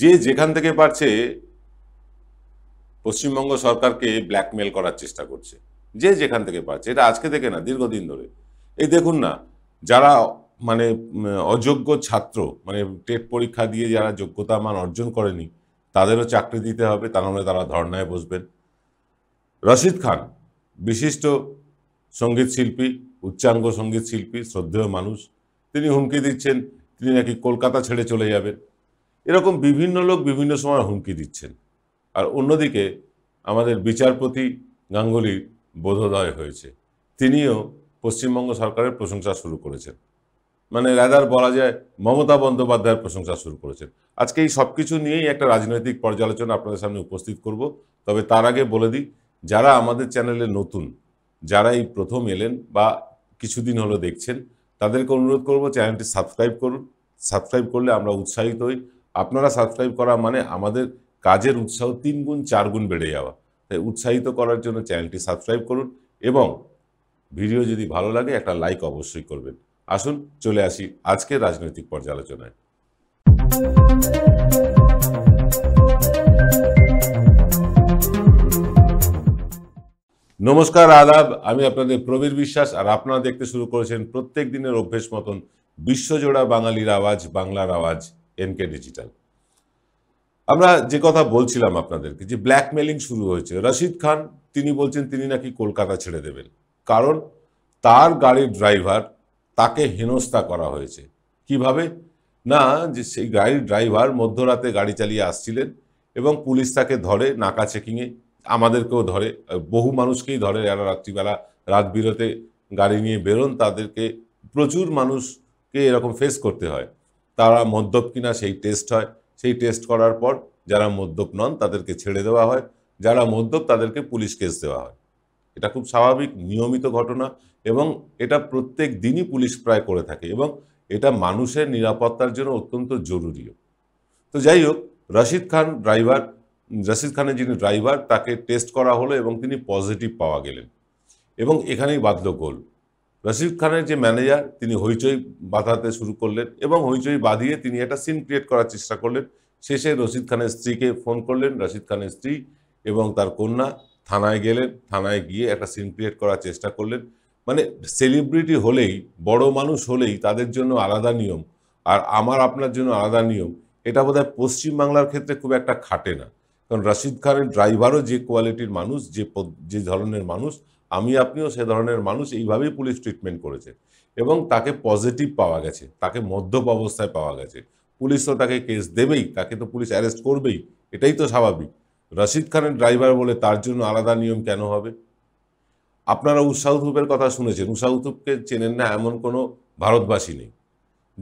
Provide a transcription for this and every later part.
যে যেখান থেকে পারছে পশ্চিমবঙ্গ সরকারকে ব্ল্যাকমেল করার চেষ্টা করছে যে যেখান থেকে পারছে এটা আজকে থেকে না দীর্ঘদিন ধরে এই দেখুন না যারা মানে অযোগ্য ছাত্র মানে টেট পরীক্ষা দিয়ে যারা যোগ্যতা মান অর্জন করেনি তাদেরও চাকরি দিতে হবে তা নাহলে তারা ধর্নায় বসবেন রশিদ খান বিশিষ্ট সঙ্গীত শিল্পী উচ্চাঙ্গ সঙ্গীত শিল্পী শ্রদ্ধেয় মানুষ তিনি হুমকি দিচ্ছেন তিনি নাকি কলকাতা ছেড়ে চলে যাবেন এরকম বিভিন্ন লোক বিভিন্ন সময় হুমকি দিচ্ছেন আর অন্যদিকে আমাদের বিচারপতি গাঙ্গুলির বোধোদয় হয়েছে তিনিও পশ্চিমবঙ্গ সরকারের প্রশংসা শুরু করেছেন মানে রাজার বলা যায় মমতা বন্দ্যোপাধ্যায়ের প্রশংসা শুরু করেছেন আজকে এই সব কিছু নিয়েই একটা রাজনৈতিক পর্যালোচনা আপনাদের সামনে উপস্থিত করব তবে তার আগে বলে দিই যারা আমাদের চ্যানেলে নতুন যারা এই প্রথম এলেন বা কিছুদিন হলো দেখছেন তাদেরকে অনুরোধ করব চ্যানেলটি সাবস্ক্রাইব করুন সাবস্ক্রাইব করলে আমরা উৎসাহিত হই আপনারা সাবস্ক্রাইব করা মানে আমাদের কাজের উৎসাহ তিন গুণ চার গুণ বেড়ে যাওয়া তাই উৎসাহিত করার জন্য চ্যানেলটি সাবস্ক্রাইব করুন এবং ভিডিও যদি ভালো লাগে একটা লাইক অবশ্যই করবেন আসুন চলে আসি আজকের রাজনৈতিক পর্যালোচনায় নমস্কার আদাব আমি আপনাদের প্রবীর বিশ্বাস আর আপনারা দেখতে শুরু করেছেন প্রত্যেক দিনের অভ্যেস মতন বিশ্বজোড়া বাঙালির আওয়াজ বাংলার আওয়াজ এনকে ডিজিটাল আমরা যে কথা বলছিলাম আপনাদেরকে যে ব্ল্যাকমেলিং শুরু হয়েছে রশিদ খান তিনি বলছেন তিনি নাকি কলকাতা ছেড়ে দেবেন কারণ তার গাড়ির ড্রাইভার তাকে হেনস্থা করা হয়েছে কিভাবে না যে সেই গাড়ির ড্রাইভার মধ্যরাতে গাড়ি চালিয়ে আসছিলেন এবং পুলিশ তাকে ধরে নাকা চেকিংয়ে আমাদেরকেও ধরে বহু মানুষকেই ধরে যারা রাত্রিবেলা রাত বিরতে গাড়ি নিয়ে বেরোন তাদেরকে প্রচুর মানুষকে এরকম ফেস করতে হয় তারা মদ্যপ কিনা সেই টেস্ট হয় সেই টেস্ট করার পর যারা মদ্যপ নন তাদেরকে ছেড়ে দেওয়া হয় যারা মদ্যপ তাদেরকে পুলিশ কেস দেওয়া হয় এটা খুব স্বাভাবিক নিয়মিত ঘটনা এবং এটা প্রত্যেক দিনই পুলিশ প্রায় করে থাকে এবং এটা মানুষের নিরাপত্তার জন্য অত্যন্ত জরুরিও তো যাই হোক রশিদ খান ড্রাইভার রশিদ খানের যিনি ড্রাইভার তাকে টেস্ট করা হলো এবং তিনি পজিটিভ পাওয়া গেলেন এবং এখানেই বাঁধল গোল রশিদ খানের যে ম্যানেজার তিনি হইচই বাঁধাতে শুরু করলেন এবং হইচই বাঁধিয়ে তিনি একটা সিন ক্রিয়েট করার চেষ্টা করলেন শেষে রশিদ খানের স্ত্রীকে ফোন করলেন রশিদ খানের স্ত্রী এবং তার কন্যা থানায় গেলেন থানায় গিয়ে একটা সিন ক্রিয়েট করার চেষ্টা করলেন মানে সেলিব্রিটি হলেই বড় মানুষ হলেই তাদের জন্য আলাদা নিয়ম আর আমার আপনার জন্য আলাদা নিয়ম এটা বোধহয় পশ্চিমবাংলার ক্ষেত্রে খুব একটা খাটে না কারণ রশিদ খানের ড্রাইভারও যে কোয়ালিটির মানুষ যে যে ধরনের মানুষ আমি আপনিও সে ধরনের মানুষ এইভাবেই পুলিশ ট্রিটমেন্ট করেছে এবং তাকে পজিটিভ পাওয়া গেছে তাকে মধ্যপ অবস্থায় পাওয়া গেছে পুলিশ তো তাকে কেস দেবেই তাকে তো পুলিশ অ্যারেস্ট করবেই এটাই তো স্বাভাবিক রশিদ খানের ড্রাইভার বলে তার জন্য আলাদা নিয়ম কেন হবে আপনারা উৎসাহ ধূপের কথা শুনেছেন উৎসাহ ধূপকে চেনেন না এমন কোনো ভারতবাসী নেই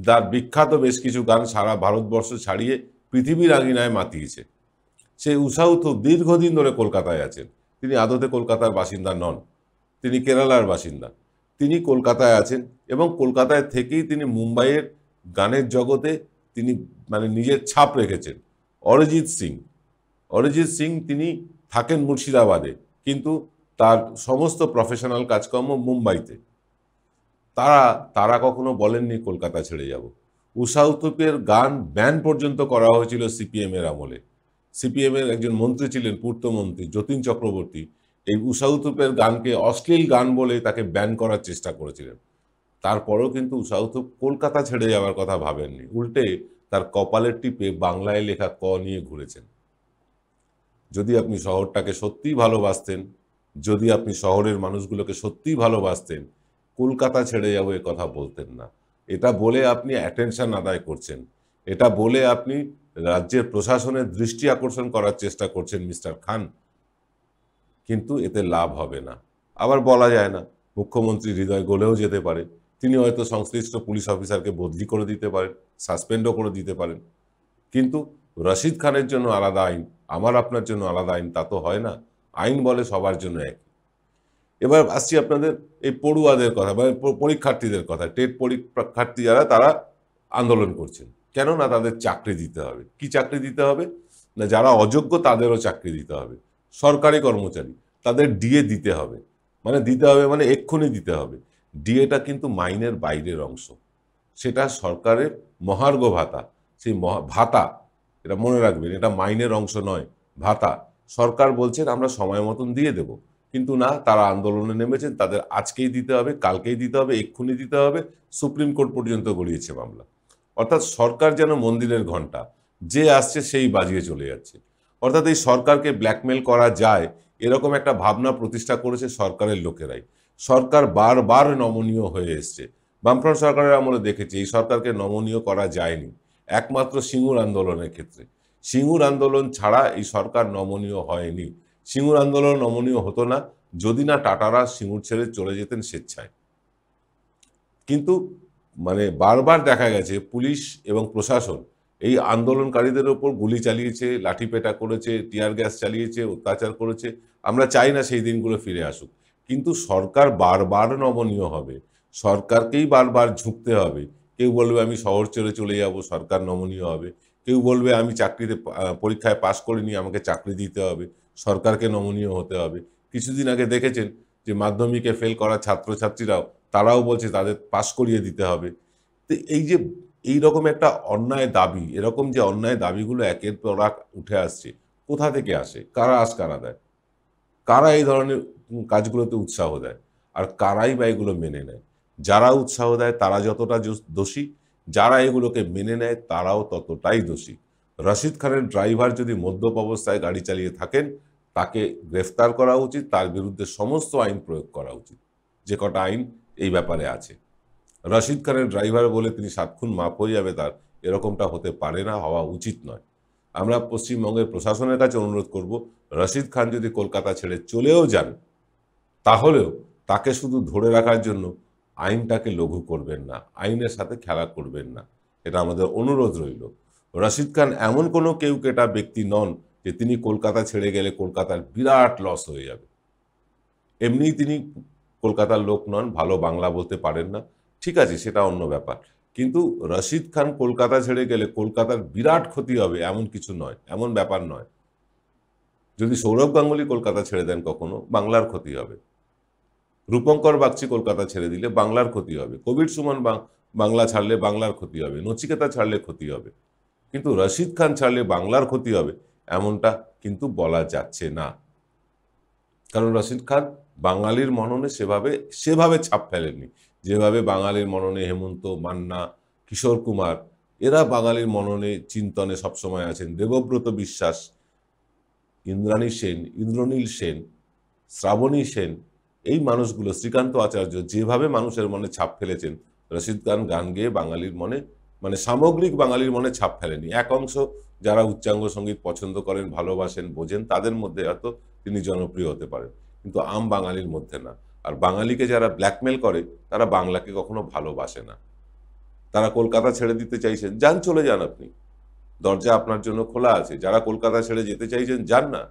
তার বিখ্যাত বেশ কিছু গান সারা ভারতবর্ষ ছাড়িয়ে পৃথিবীর আঙিনায় মাতিয়েছে সেই উৎসাহ তো দীর্ঘদিন ধরে কলকাতায় আছেন তিনি আদতে কলকাতার বাসিন্দা নন তিনি কেরালার বাসিন্দা তিনি কলকাতায় আছেন এবং কলকাতায় থেকেই তিনি মুম্বাইয়ের গানের জগতে তিনি মানে নিজের ছাপ রেখেছেন অরিজিৎ সিং অরিজিৎ সিং তিনি থাকেন মুর্শিদাবাদে কিন্তু তার সমস্ত প্রফেশনাল কাজকর্ম মুম্বাইতে তারা তারা কখনো বলেননি কলকাতা ছেড়ে যাব উষা উত্তুপের গান ব্যান পর্যন্ত করা হয়েছিল সিপিএমের আমলে সিপিএমের একজন মন্ত্রী ছিলেন পূর্তমন্ত্রী যতীন চক্রবর্তী এই উষাউতুপের গানকে অশ্লীল গান বলে তাকে ব্যান করার চেষ্টা করেছিলেন তারপরেও কিন্তু উষাউতুপ কলকাতা ছেড়ে যাওয়ার কথা ভাবেননি উল্টে তার কপালের টিপে বাংলায় লেখা ক নিয়ে ঘুরেছেন যদি আপনি শহরটাকে সত্যিই ভালোবাসতেন যদি আপনি শহরের মানুষগুলোকে সত্যিই ভালোবাসতেন কলকাতা ছেড়ে যাবো এ কথা বলতেন না এটা বলে আপনি অ্যাটেনশন আদায় করছেন এটা বলে আপনি রাজ্যের প্রশাসনের দৃষ্টি আকর্ষণ করার চেষ্টা করছেন মিস্টার খান কিন্তু এতে লাভ হবে না আবার বলা যায় না মুখ্যমন্ত্রী হৃদয় গলেও যেতে পারে তিনি হয়তো সংশ্লিষ্ট পুলিশ অফিসারকে বদলি করে দিতে পারেন সাসপেন্ডও করে দিতে পারেন কিন্তু রশিদ খানের জন্য আলাদা আইন আমার আপনার জন্য আলাদা আইন তা তো হয় না আইন বলে সবার জন্য এক এবার আসছি আপনাদের এই পড়ুয়াদের কথা মানে পরীক্ষার্থীদের কথা টেট পরীক্ষার্থী যারা তারা আন্দোলন করছেন কেননা তাদের চাকরি দিতে হবে কি চাকরি দিতে হবে না যারা অযোগ্য তাদেরও চাকরি দিতে হবে সরকারি কর্মচারী তাদের ডিএ দিতে হবে মানে দিতে হবে মানে এক্ষুনি দিতে হবে ডিএটা কিন্তু মাইনের বাইরের অংশ সেটা সরকারের মহার্ঘ ভাতা সেই ভাতা এটা মনে রাখবেন এটা মাইনের অংশ নয় ভাতা সরকার বলছেন আমরা সময় মতন দিয়ে দেব কিন্তু না তারা আন্দোলনে নেমেছেন তাদের আজকেই দিতে হবে কালকেই দিতে হবে এক্ষুনি দিতে হবে সুপ্রিম কোর্ট পর্যন্ত গড়িয়েছে মামলা অর্থাৎ সরকার যেন মন্দিরের ঘণ্টা যে আসছে সেই বাজিয়ে চলে যাচ্ছে অর্থাৎ এই সরকারকে ব্ল্যাকমেল করা যায় এরকম একটা ভাবনা প্রতিষ্ঠা করেছে সরকারের লোকেরাই সরকার বারবার নমনীয় হয়ে এসছে বামফ্রন্ট সরকারের আমরা দেখেছি এই সরকারকে নমনীয় করা যায়নি একমাত্র সিঙ্গুর আন্দোলনের ক্ষেত্রে সিঙ্গুর আন্দোলন ছাড়া এই সরকার নমনীয় হয়নি সিঙ্গুর আন্দোলন নমনীয় হতো না যদি না টাটারা সিঙ্গুর ছেড়ে চলে যেতেন স্বেচ্ছায় কিন্তু মানে বারবার দেখা গেছে পুলিশ এবং প্রশাসন এই আন্দোলনকারীদের ওপর গুলি চালিয়েছে লাঠিপেটা করেছে টিয়ার গ্যাস চালিয়েছে অত্যাচার করেছে আমরা চাই না সেই দিনগুলো ফিরে আসুক কিন্তু সরকার বারবার নমনীয় হবে সরকারকেই বারবার ঝুঁকতে হবে কেউ বলবে আমি শহর চলে চলে যাব সরকার নমনীয় হবে কেউ বলবে আমি চাকরিতে পরীক্ষায় পাশ নিয়ে আমাকে চাকরি দিতে হবে সরকারকে নমনীয় হতে হবে কিছুদিন আগে দেখেছেন যে মাধ্যমিকে ফেল করা ছাত্রছাত্রীরাও তারাও বলছে তাদের পাশ করিয়ে দিতে হবে তো এই যে এই রকম একটা অন্যায় দাবি এরকম যে অন্যায় দাবিগুলো একের পর এক উঠে আসছে কোথা থেকে আসে কারা আজ কারা দেয় কারা এই ধরনের কাজগুলোতে উৎসাহ দেয় আর কারাই বা এগুলো মেনে নেয় যারা উৎসাহ দেয় তারা যতটা দোষী যারা এগুলোকে মেনে নেয় তারাও ততটাই দোষী রশিদ খানের ড্রাইভার যদি মদ্যপ অবস্থায় গাড়ি চালিয়ে থাকেন তাকে গ্রেফতার করা উচিত তার বিরুদ্ধে সমস্ত আইন প্রয়োগ করা উচিত যে কটা আইন এই ব্যাপারে আছে রশিদ খানের ড্রাইভার বলে তিনি সাত খুন মাপ হয়ে যাবে তার এরকমটা হতে পারে না হওয়া উচিত নয় আমরা পশ্চিমবঙ্গের প্রশাসনের কাছে অনুরোধ করব রশিদ খান যদি কলকাতা ছেড়ে চলেও যান তাহলেও তাকে শুধু ধরে রাখার জন্য আইনটাকে লঘু করবেন না আইনের সাথে খেলা করবেন না এটা আমাদের অনুরোধ রইল রশিদ খান এমন কোনো কেউ কেটা ব্যক্তি নন যে তিনি কলকাতা ছেড়ে গেলে কলকাতার বিরাট লস হয়ে যাবে এমনি তিনি কলকাতার লোক নন ভালো বাংলা বলতে পারেন না ঠিক আছে সেটা অন্য ব্যাপার কিন্তু রশিদ খান কলকাতা ছেড়ে গেলে কলকাতার বিরাট ক্ষতি হবে এমন কিছু নয় এমন ব্যাপার নয় যদি সৌরভ গাঙ্গুলি কলকাতা ছেড়ে দেন কখনো বাংলার ক্ষতি হবে রূপঙ্কর বাগচি কলকাতা ছেড়ে দিলে বাংলার ক্ষতি হবে কবির সুমন বাংলা ছাড়লে বাংলার ক্ষতি হবে নচিকেতা ছাড়লে ক্ষতি হবে কিন্তু রশিদ খান ছাড়লে বাংলার ক্ষতি হবে এমনটা কিন্তু বলা যাচ্ছে না কারণ রশিদ খান বাঙালির মননে সেভাবে সেভাবে ছাপ ফেলেননি যেভাবে বাঙালির মননে হেমন্ত মান্না কিশোর কুমার এরা বাঙালির মননে চিন্তনে সবসময় আছেন দেবব্রত বিশ্বাস ইন্দ্রাণী সেন ইন্দ্রনীল সেন শ্রাবণী সেন এই মানুষগুলো শ্রীকান্ত আচার্য যেভাবে মানুষের মনে ছাপ ফেলেছেন রশিদ খান গান গেয়ে বাঙালির মনে মানে সামগ্রিক বাঙালির মনে ছাপ ফেলেনি এক অংশ যারা উচ্চাঙ্গ সঙ্গীত পছন্দ করেন ভালোবাসেন বোঝেন তাদের মধ্যে হয়তো তিনি জনপ্রিয় হতে পারেন কিন্তু আম বাঙালির মধ্যে না আর বাঙালিকে যারা ব্ল্যাকমেল করে তারা বাংলাকে কখনো ভালোবাসে না তারা কলকাতা ছেড়ে দিতে চাইছেন যান চলে যান আপনি দরজা আপনার জন্য খোলা আছে যারা কলকাতা ছেড়ে যেতে চাইছেন যান না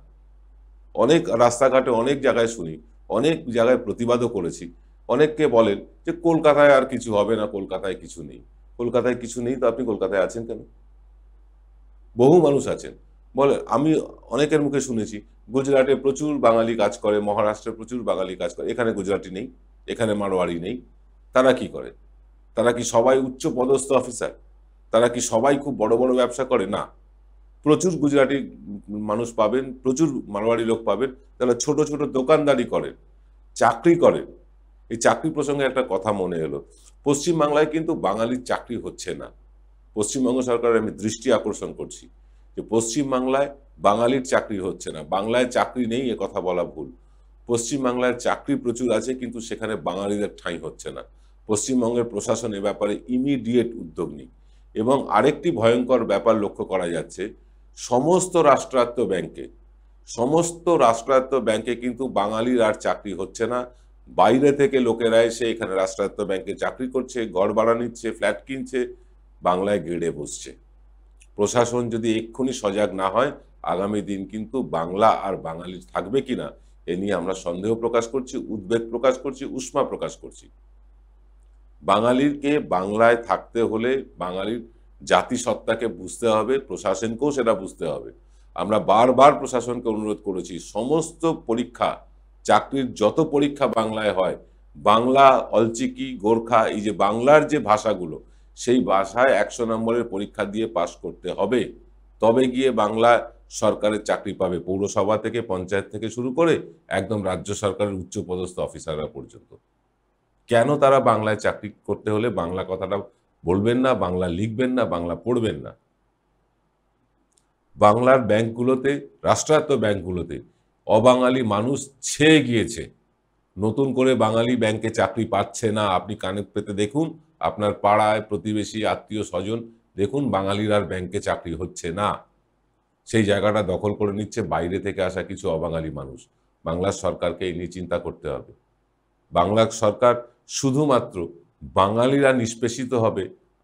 অনেক রাস্তাঘাটে অনেক জায়গায় শুনি অনেক জায়গায় প্রতিবাদও করেছি অনেককে বলেন যে কলকাতায় আর কিছু হবে না কলকাতায় কিছু নেই কলকাতায় কিছু নেই তো আপনি কলকাতায় আছেন কেন বহু মানুষ আছেন বলে আমি অনেকের মুখে শুনেছি গুজরাটে প্রচুর বাঙালি কাজ করে মহারাষ্ট্রে প্রচুর বাঙালি কাজ করে এখানে গুজরাটি নেই এখানে মারোয়ারি নেই তারা কি করে তারা কি সবাই উচ্চ পদস্থ অফিসার তারা কি সবাই খুব বড় বড় ব্যবসা করে না প্রচুর গুজরাটি মানুষ পাবেন প্রচুর মারোয়ারি লোক পাবেন তারা ছোট ছোট দোকানদারি করেন চাকরি করেন এই চাকরি প্রসঙ্গে একটা কথা মনে এলো পশ্চিমবাংলায় কিন্তু বাঙালির চাকরি হচ্ছে না পশ্চিমবঙ্গ সরকারের আমি দৃষ্টি আকর্ষণ করছি যে পশ্চিমবাংলায় বাঙালির চাকরি হচ্ছে না বাংলায় চাকরি নেই এ কথা বলা ভুল পশ্চিমবাংলার চাকরি প্রচুর আছে কিন্তু সেখানে বাঙালিদের ঠাঁই হচ্ছে না পশ্চিমবঙ্গের প্রশাসন এ ব্যাপারে ইমিডিয়েট উদ্যোগ নেই এবং আরেকটি ভয়ঙ্কর ব্যাপার লক্ষ্য করা যাচ্ছে সমস্ত রাষ্ট্রায়ত্ত ব্যাংকে সমস্ত রাষ্ট্রায়ত্ত ব্যাংকে কিন্তু বাঙালির আর চাকরি হচ্ছে না বাইরে থেকে লোকেরা এসে এখানে রাষ্ট্রায়ত্ত ব্যাংকে চাকরি করছে ঘর ভাড়া নিচ্ছে ফ্ল্যাট কিনছে বাংলায় গেড়ে বসছে প্রশাসন যদি এক্ষুনি সজাগ না হয় আগামী দিন কিন্তু বাংলা আর বাঙালি থাকবে কিনা এ নিয়ে আমরা সন্দেহ প্রকাশ করছি উদ্বেগ প্রকাশ করছি উষ্মা প্রকাশ করছি বাঙালিরকে বাংলায় থাকতে হলে বাঙালির জাতিসত্তাকে বুঝতে হবে প্রশাসনকেও সেটা বুঝতে হবে আমরা বারবার প্রশাসনকে অনুরোধ করেছি সমস্ত পরীক্ষা চাকরির যত পরীক্ষা বাংলায় হয় বাংলা অলচিকি গোর্খা এই যে বাংলার যে ভাষাগুলো সেই ভাষায় একশো নম্বরের পরীক্ষা দিয়ে পাশ করতে হবে তবে গিয়ে বাংলা সরকারের চাকরি পাবে পৌরসভা থেকে পঞ্চায়েত থেকে শুরু করে একদম রাজ্য সরকারের উচ্চপদস্থ অফিসাররা পর্যন্ত কেন তারা বাংলায় চাকরি করতে হলে বাংলা কথাটা বলবেন না বাংলা লিখবেন না বাংলা পড়বেন না বাংলার ব্যাংকগুলোতে রাষ্ট্রায়ত্ত ব্যাংকগুলোতে অবাঙালি মানুষ ছেয়ে গিয়েছে নতুন করে বাঙালি ব্যাংকে চাকরি পাচ্ছে না আপনি কানে পেতে দেখুন আপনার পাড়ায় প্রতিবেশী আত্মীয় স্বজন দেখুন বাঙালির আর ব্যাংকে চাকরি হচ্ছে না সেই জায়গাটা দখল করে নিচ্ছে বাইরে থেকে আসা কিছু অবাঙালি মানুষ বাংলার সরকারকে এই নিয়ে চিন্তা করতে হবে বাংলার সরকার শুধুমাত্র বাঙালিরা নিষ্পেষিত হবে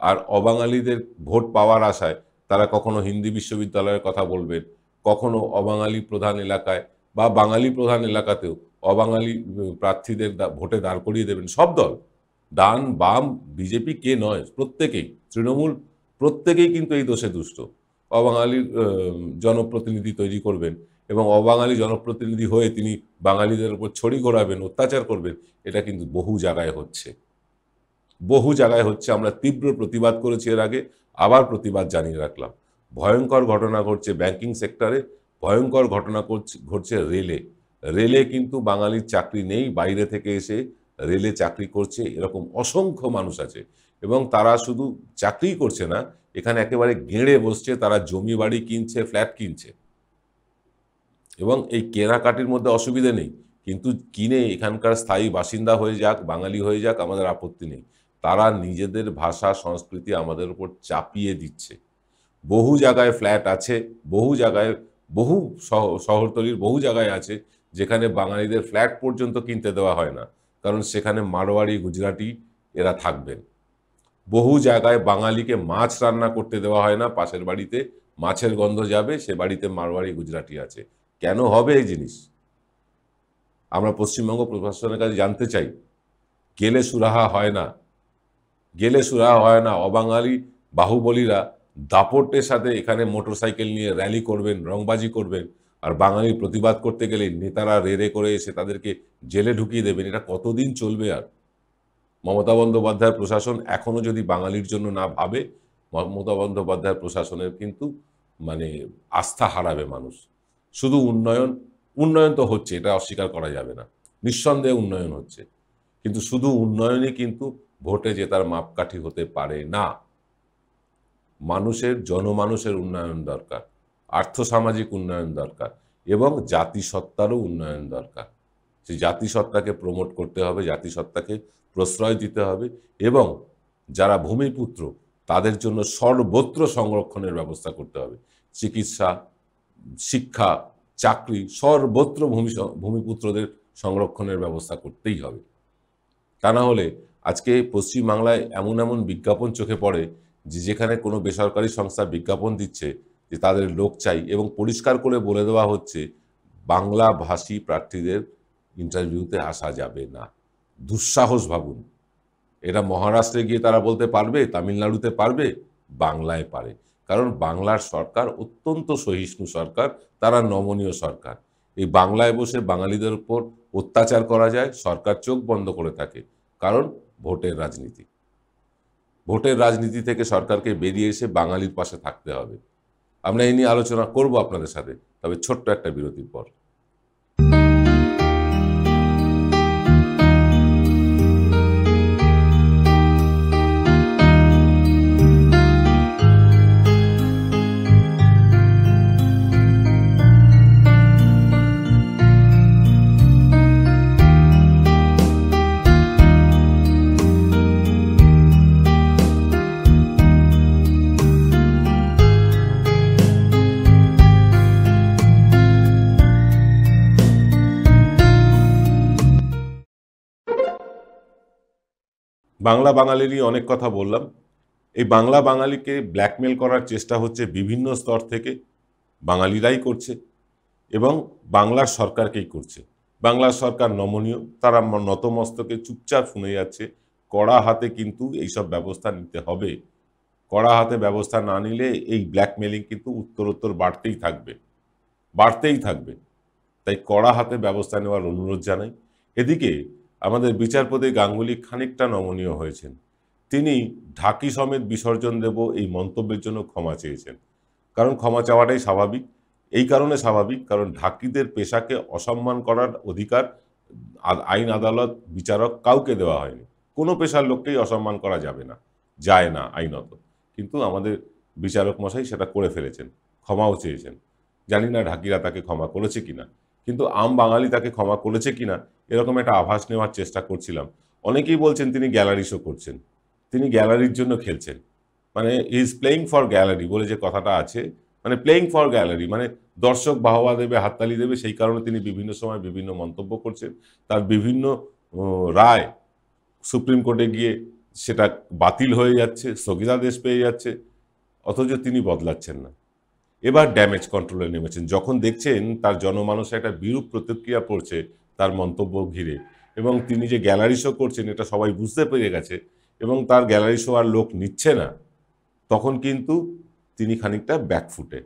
আর অবাঙালিদের ভোট পাওয়ার আশায় তারা কখনো হিন্দি বিশ্ববিদ্যালয়ের কথা বলবেন কখনো অবাঙালি প্রধান এলাকায় বা বাঙালি প্রধান এলাকাতেও অবাঙালি প্রার্থীদের ভোটে দাঁড় করিয়ে দেবেন সব দল ডান বাম বিজেপি কে নয় প্রত্যেকেই তৃণমূল প্রত্যেকেই কিন্তু এই দোষে দুষ্ট অবাঙালির জনপ্রতিনিধি তৈরি করবেন এবং অবাঙালি জনপ্রতিনিধি হয়ে তিনি বাঙালিদের উপর ছড়ি ঘোরাবেন অত্যাচার করবেন এটা কিন্তু বহু জায়গায় হচ্ছে বহু জায়গায় হচ্ছে আমরা তীব্র প্রতিবাদ করেছি এর আগে আবার প্রতিবাদ জানিয়ে রাখলাম ভয়ঙ্কর ঘটনা ঘটছে ব্যাংকিং সেক্টরে ভয়ঙ্কর ঘটনা ঘটছে রেলে রেলে কিন্তু বাঙালির চাকরি নেই বাইরে থেকে এসে রেলে চাকরি করছে এরকম অসংখ্য মানুষ আছে এবং তারা শুধু চাকরি করছে না এখানে একেবারে গেঁড়ে বসছে তারা জমি বাড়ি কিনছে ফ্ল্যাট কিনছে এবং এই কেনাকাটির মধ্যে অসুবিধে নেই কিন্তু কিনে এখানকার স্থায়ী বাসিন্দা হয়ে যাক বাঙালি হয়ে যাক আমাদের আপত্তি নেই তারা নিজেদের ভাষা সংস্কৃতি আমাদের উপর চাপিয়ে দিচ্ছে বহু জায়গায় ফ্ল্যাট আছে বহু জায়গায় বহু শহরতলির বহু জায়গায় আছে যেখানে বাঙালিদের ফ্ল্যাট পর্যন্ত কিনতে দেওয়া হয় না কারণ সেখানে মারোয়াড়ি গুজরাটি এরা থাকবেন বহু জায়গায় বাঙালিকে মাছ রান্না করতে দেওয়া হয় না পাশের বাড়িতে মাছের গন্ধ যাবে সে বাড়িতে মারোয়াড়ি গুজরাটি আছে কেন হবে এই জিনিস আমরা পশ্চিমবঙ্গ প্রশাসনের কাছে জানতে চাই গেলে সুরাহা হয় না গেলে সুরাহা হয় না অবাঙালি বাহুবলীরা দাপটের সাথে এখানে মোটরসাইকেল নিয়ে র্যালি করবেন রংবাজি করবেন আর বাঙালি প্রতিবাদ করতে গেলে নেতারা রেড়ে করে এসে তাদেরকে জেলে ঢুকিয়ে দেবেন এটা কতদিন চলবে আর মমতা বন্দ্যোপাধ্যায়ের প্রশাসন এখনও যদি বাঙালির জন্য না ভাবে মমতা বন্দ্যোপাধ্যায়ের প্রশাসনের কিন্তু মানে আস্থা হারাবে মানুষ শুধু উন্নয়ন উন্নয়ন তো হচ্ছে এটা অস্বীকার করা যাবে না নিঃসন্দেহে উন্নয়ন হচ্ছে কিন্তু শুধু উন্নয়নই কিন্তু ভোটে জেতার মাপকাঠি হতে পারে না মানুষের জনমানুষের উন্নয়ন দরকার আর্থসামাজিক উন্নয়ন দরকার এবং জাতিসত্তারও উন্নয়ন দরকার সে জাতিসত্তাকে প্রমোট করতে হবে জাতিসত্তাকে প্রশ্রয় দিতে হবে এবং যারা ভূমিপুত্র তাদের জন্য সর্বত্র সংরক্ষণের ব্যবস্থা করতে হবে চিকিৎসা শিক্ষা চাকরি সর্বত্র ভূমি ভূমিপুত্রদের সংরক্ষণের ব্যবস্থা করতেই হবে তা না হলে আজকে পশ্চিমবাংলায় এমন এমন বিজ্ঞাপন চোখে পড়ে যে যেখানে কোনো বেসরকারি সংস্থা বিজ্ঞাপন দিচ্ছে যে তাদের লোক চাই এবং পরিষ্কার করে বলে দেওয়া হচ্ছে বাংলা ভাষী প্রার্থীদের ইন্টারভিউতে আসা যাবে না দুঃসাহস ভাবুন এরা মহারাষ্ট্রে গিয়ে তারা বলতে পারবে তামিলনাড়ুতে পারবে বাংলায় পারে কারণ বাংলার সরকার অত্যন্ত সহিষ্ণু সরকার তারা নমনীয় সরকার এই বাংলায় বসে বাঙালিদের উপর অত্যাচার করা যায় সরকার চোখ বন্ধ করে থাকে কারণ ভোটের রাজনীতি ভোটের রাজনীতি থেকে সরকারকে বেরিয়ে এসে বাঙালির পাশে থাকতে হবে আমরা এই নিয়ে আলোচনা করব আপনাদের সাথে তবে ছোট্ট একটা বিরতির পর বাংলা বাঙালিরই অনেক কথা বললাম এই বাংলা বাঙালিকে ব্ল্যাকমেল করার চেষ্টা হচ্ছে বিভিন্ন স্তর থেকে বাঙালিরাই করছে এবং বাংলার সরকারকেই করছে বাংলা সরকার নমনীয় তারা নতমস্তকে চুপচাপ শুনে যাচ্ছে কড়া হাতে কিন্তু এইসব ব্যবস্থা নিতে হবে কড়া হাতে ব্যবস্থা না নিলে এই ব্ল্যাকমেলিং কিন্তু উত্তরোত্তর বাড়তেই থাকবে বাড়তেই থাকবে তাই কড়া হাতে ব্যবস্থা নেওয়ার অনুরোধ জানাই এদিকে আমাদের বিচারপতি গাঙ্গুলি খানিকটা নমনীয় হয়েছেন তিনি ঢাকি সমেত বিসর্জন দেব এই মন্তব্যের জন্য ক্ষমা চেয়েছেন কারণ ক্ষমা চাওয়াটাই স্বাভাবিক এই কারণে স্বাভাবিক কারণ ঢাকিদের পেশাকে অসম্মান করার অধিকার আইন আদালত বিচারক কাউকে দেওয়া হয়নি কোনো পেশার লোককেই অসম্মান করা যাবে না যায় না আইনত কিন্তু আমাদের বিচারক মশাই সেটা করে ফেলেছেন ক্ষমাও চেয়েছেন জানি না ঢাকিরা তাকে ক্ষমা করেছে কিনা কিন্তু আম বাঙালি তাকে ক্ষমা করেছে কিনা এরকম একটা আভাস নেওয়ার চেষ্টা করছিলাম অনেকেই বলছেন তিনি গ্যালারি শো করছেন তিনি গ্যালারির জন্য খেলছেন মানে ইজ প্লেয়িং ফর গ্যালারি বলে যে কথাটা আছে মানে প্লেয়িং ফর গ্যালারি মানে দর্শক বাহবা দেবে হাততালি দেবে সেই কারণে তিনি বিভিন্ন সময় বিভিন্ন মন্তব্য করছেন তার বিভিন্ন রায় সুপ্রিম কোর্টে গিয়ে সেটা বাতিল হয়ে যাচ্ছে স্থগিতাদেশ পেয়ে যাচ্ছে অথচ তিনি বদলাচ্ছেন না এবার ড্যামেজ কন্ট্রোলে নেমেছেন যখন দেখছেন তার জনমানসে একটা বিরূপ প্রতিক্রিয়া পড়ছে তার মন্তব্য ঘিরে এবং তিনি যে গ্যালারি শো করছেন এটা সবাই বুঝতে পেরে গেছে এবং তার গ্যালারি শো আর লোক নিচ্ছে না তখন কিন্তু তিনি খানিকটা ব্যাকফুটে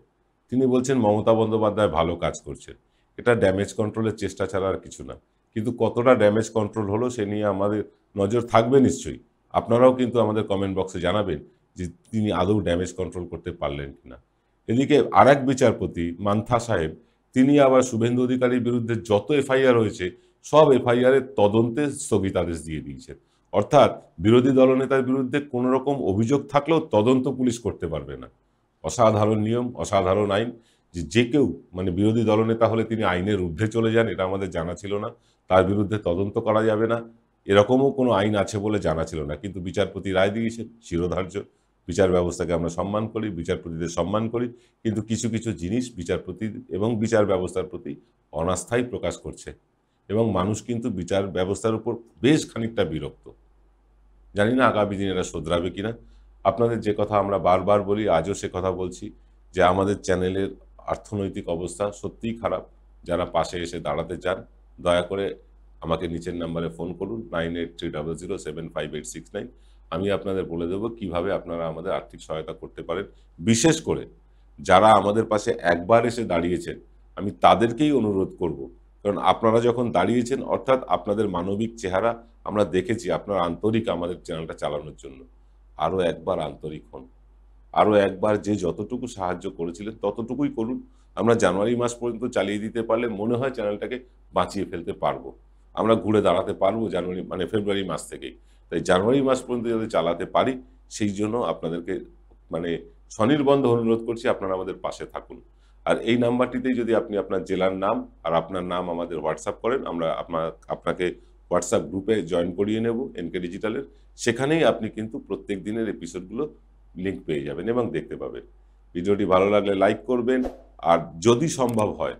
তিনি বলছেন মমতা বন্দ্যোপাধ্যায় ভালো কাজ করছেন এটা ড্যামেজ কন্ট্রোলের চেষ্টা ছাড়া আর কিছু না কিন্তু কতটা ড্যামেজ কন্ট্রোল হলো সে নিয়ে আমাদের নজর থাকবে নিশ্চয়ই আপনারাও কিন্তু আমাদের কমেন্ট বক্সে জানাবেন যে তিনি আদৌ ড্যামেজ কন্ট্রোল করতে পারলেন কিনা এদিকে আর বিচারপতি মান্থা সাহেব তিনি আবার শুভেন্দু অধিকারীর বিরুদ্ধে যত এফআইআর হয়েছে সব এফআইআরের তদন্তে স্থগিতাদেশ দিয়ে দিয়েছেন অর্থাৎ বিরোধী দলনেতার বিরুদ্ধে কোনোরকম রকম অভিযোগ থাকলেও তদন্ত পুলিশ করতে পারবে না অসাধারণ নিয়ম অসাধারণ আইন যে যে কেউ মানে বিরোধী দলনেতা হলে তিনি আইনের ঊর্ধ্বে চলে যান এটা আমাদের জানা ছিল না তার বিরুদ্ধে তদন্ত করা যাবে না এরকমও কোনো আইন আছে বলে জানা ছিল না কিন্তু বিচারপতি রায় দিয়েছেন শিরোধার্য বিচার ব্যবস্থাকে আমরা সম্মান করি বিচারপতিদের সম্মান করি কিন্তু কিছু কিছু জিনিস বিচারপতি এবং বিচার ব্যবস্থার প্রতি অনাস্থাই প্রকাশ করছে এবং মানুষ কিন্তু বিচার ব্যবস্থার উপর বেশ খানিকটা বিরক্ত জানি না আগামী দিন এরা শোধরাবে কিনা আপনাদের যে কথা আমরা বারবার বলি আজও সে কথা বলছি যে আমাদের চ্যানেলের অর্থনৈতিক অবস্থা সত্যিই খারাপ যারা পাশে এসে দাঁড়াতে চান দয়া করে আমাকে নিচের নাম্বারে ফোন করুন nine eight three double zero seven five eight six nine আমি আপনাদের বলে দেব কিভাবে আপনারা আমাদের আর্থিক সহায়তা করতে পারেন বিশেষ করে যারা আমাদের পাশে একবার এসে দাঁড়িয়েছেন আমি তাদেরকেই অনুরোধ করব কারণ আপনারা যখন দাঁড়িয়েছেন অর্থাৎ আপনাদের মানবিক চেহারা আমরা দেখেছি আপনার আন্তরিক আমাদের চ্যানেলটা চালানোর জন্য আরও একবার আন্তরিক হন আরও একবার যে যতটুকু সাহায্য করেছিলেন ততটুকুই করুন আমরা জানুয়ারি মাস পর্যন্ত চালিয়ে দিতে পারলে মনে হয় চ্যানেলটাকে বাঁচিয়ে ফেলতে পারবো আমরা ঘুরে দাঁড়াতে পারবো জানুয়ারি মানে ফেব্রুয়ারি মাস থেকেই তাই জানুয়ারি মাস পর্যন্ত যাতে চালাতে পারি সেই জন্য আপনাদেরকে মানে স্বনির্বন্ধ অনুরোধ করছি আপনারা আমাদের পাশে থাকুন আর এই নাম্বারটিতেই যদি আপনি আপনার জেলার নাম আর আপনার নাম আমাদের হোয়াটসঅ্যাপ করেন আমরা আপনার আপনাকে হোয়াটসঅ্যাপ গ্রুপে জয়েন করিয়ে নেব এনকে ডিজিটালের সেখানেই আপনি কিন্তু প্রত্যেক দিনের এপিসোডগুলো লিঙ্ক পেয়ে যাবেন এবং দেখতে পাবেন ভিডিওটি ভালো লাগলে লাইক করবেন আর যদি সম্ভব হয়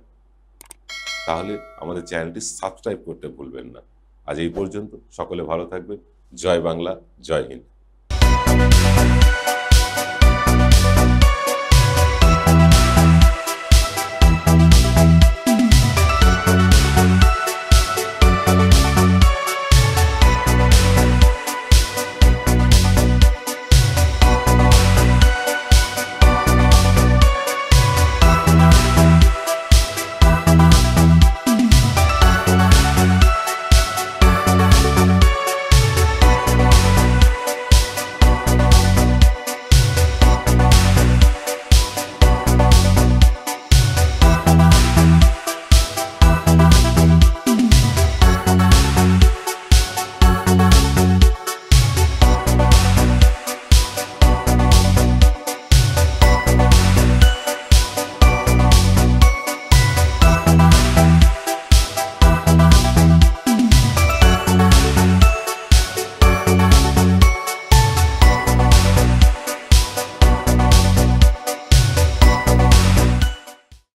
তাহলে আমাদের চ্যানেলটি সাবস্ক্রাইব করতে ভুলবেন না আজ এই পর্যন্ত সকলে ভালো থাকবেন জয় বাংলা জয় হিন্দ